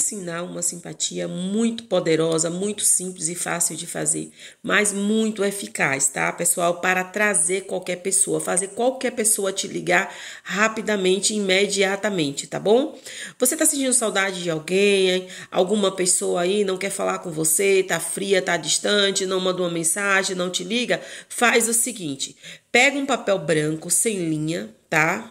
ensinar uma simpatia muito poderosa, muito simples e fácil de fazer, mas muito eficaz, tá, pessoal? Para trazer qualquer pessoa, fazer qualquer pessoa te ligar rapidamente, imediatamente, tá bom? Você tá sentindo saudade de alguém, hein? alguma pessoa aí não quer falar com você, tá fria, tá distante, não manda uma mensagem, não te liga? Faz o seguinte: pega um papel branco sem linha, tá?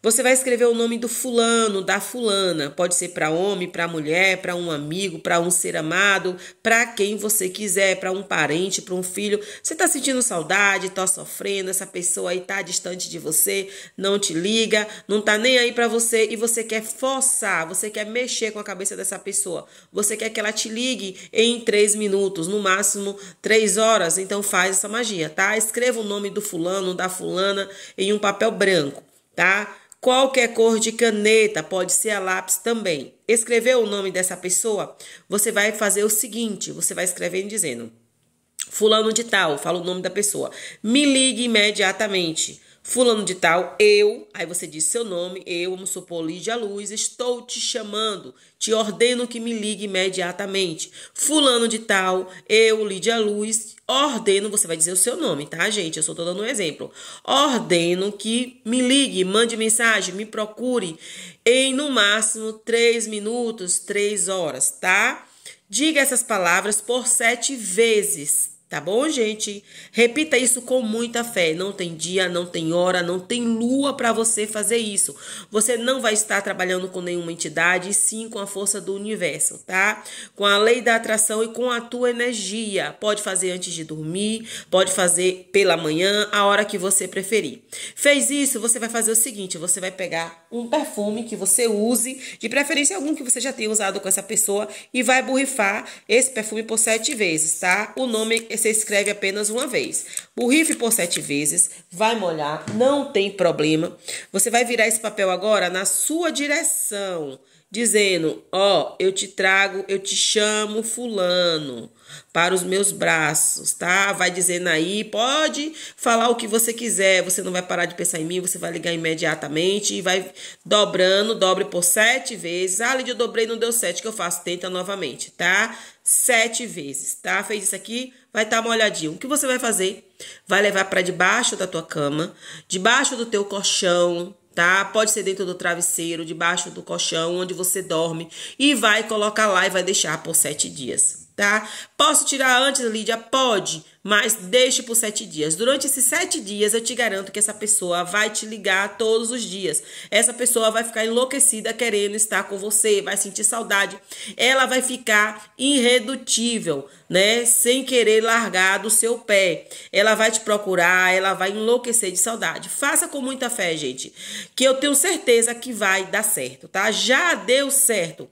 Você vai escrever o nome do fulano, da fulana. Pode ser para homem, para mulher, para um amigo, para um ser amado, para quem você quiser, para um parente, para um filho. Você está sentindo saudade, está sofrendo, essa pessoa aí está distante de você, não te liga, não está nem aí para você e você quer forçar, você quer mexer com a cabeça dessa pessoa. Você quer que ela te ligue em três minutos, no máximo três horas. Então faz essa magia, tá? Escreva o nome do fulano, da fulana em um papel branco, tá? Qualquer cor de caneta, pode ser a lápis também. Escreveu o nome dessa pessoa? Você vai fazer o seguinte: você vai escrevendo dizendo. Fulano de tal, fala o nome da pessoa. Me ligue imediatamente. Fulano de tal, eu, aí você diz seu nome, eu, vamos supor, Lídia Luz, estou te chamando, te ordeno que me ligue imediatamente. Fulano de tal, eu, Lídia Luz, ordeno, você vai dizer o seu nome, tá, gente? Eu só tô dando um exemplo. Ordeno que me ligue, mande mensagem, me procure em no máximo 3 minutos, 3 horas, tá? Diga essas palavras por sete vezes, Tá bom, gente? Repita isso com muita fé. Não tem dia, não tem hora, não tem lua para você fazer isso. Você não vai estar trabalhando com nenhuma entidade, sim com a força do universo, tá? Com a lei da atração e com a tua energia. Pode fazer antes de dormir, pode fazer pela manhã, a hora que você preferir. Fez isso, você vai fazer o seguinte: você vai pegar um perfume que você use, de preferência algum que você já tenha usado com essa pessoa, e vai borrifar esse perfume por sete vezes, tá? O nome é você escreve apenas uma vez. Borrife por sete vezes, vai molhar, não tem problema. Você vai virar esse papel agora na sua direção, dizendo: Ó, oh, eu te trago, eu te chamo, Fulano, para os meus braços, tá? Vai dizendo aí, pode falar o que você quiser, você não vai parar de pensar em mim, você vai ligar imediatamente e vai dobrando, dobre por sete vezes. Ah, Lidia, eu dobrei, não deu sete, que eu faço? Tenta novamente, tá? Sete vezes, tá? Fez isso aqui, vai estar tá molhadinho. O que você vai fazer? Vai levar para debaixo da tua cama, debaixo do teu colchão, tá? Pode ser dentro do travesseiro, debaixo do colchão, onde você dorme, e vai colocar lá e vai deixar por sete dias tá? Posso tirar antes, Lídia? Pode, mas deixe por sete dias. Durante esses sete dias, eu te garanto que essa pessoa vai te ligar todos os dias. Essa pessoa vai ficar enlouquecida querendo estar com você, vai sentir saudade. Ela vai ficar irredutível, né? Sem querer largar do seu pé. Ela vai te procurar, ela vai enlouquecer de saudade. Faça com muita fé, gente, que eu tenho certeza que vai dar certo, tá? Já deu certo.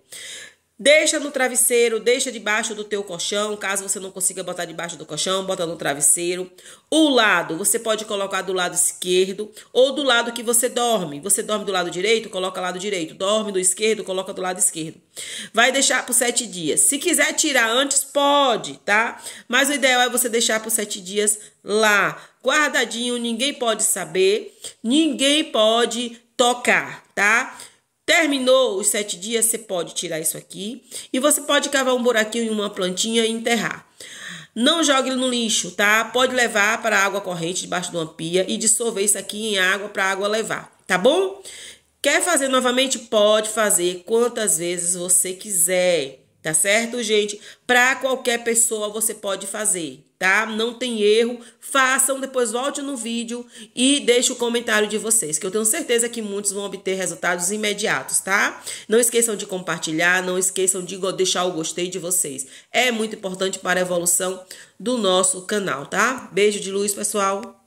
Deixa no travesseiro, deixa debaixo do teu colchão, caso você não consiga botar debaixo do colchão, bota no travesseiro. O lado, você pode colocar do lado esquerdo ou do lado que você dorme. Você dorme do lado direito, coloca lado direito. Dorme do esquerdo, coloca do lado esquerdo. Vai deixar por sete dias. Se quiser tirar antes, pode, tá? Mas o ideal é você deixar por sete dias lá, guardadinho. Ninguém pode saber, ninguém pode tocar, tá? Terminou os sete dias, você pode tirar isso aqui. E você pode cavar um buraquinho em uma plantinha e enterrar. Não jogue no lixo, tá? Pode levar para água corrente debaixo de uma pia e dissolver isso aqui em água para água levar, tá bom? Quer fazer novamente? Pode fazer quantas vezes você quiser, tá certo, gente? Para qualquer pessoa você pode fazer, tá? Não tem erro. Façam, depois volte no vídeo e deixe o comentário de vocês, que eu tenho certeza que muitos vão obter resultados imediatos, tá? Não esqueçam de compartilhar, não esqueçam de deixar o gostei de vocês. É muito importante para a evolução do nosso canal, tá? Beijo de luz, pessoal.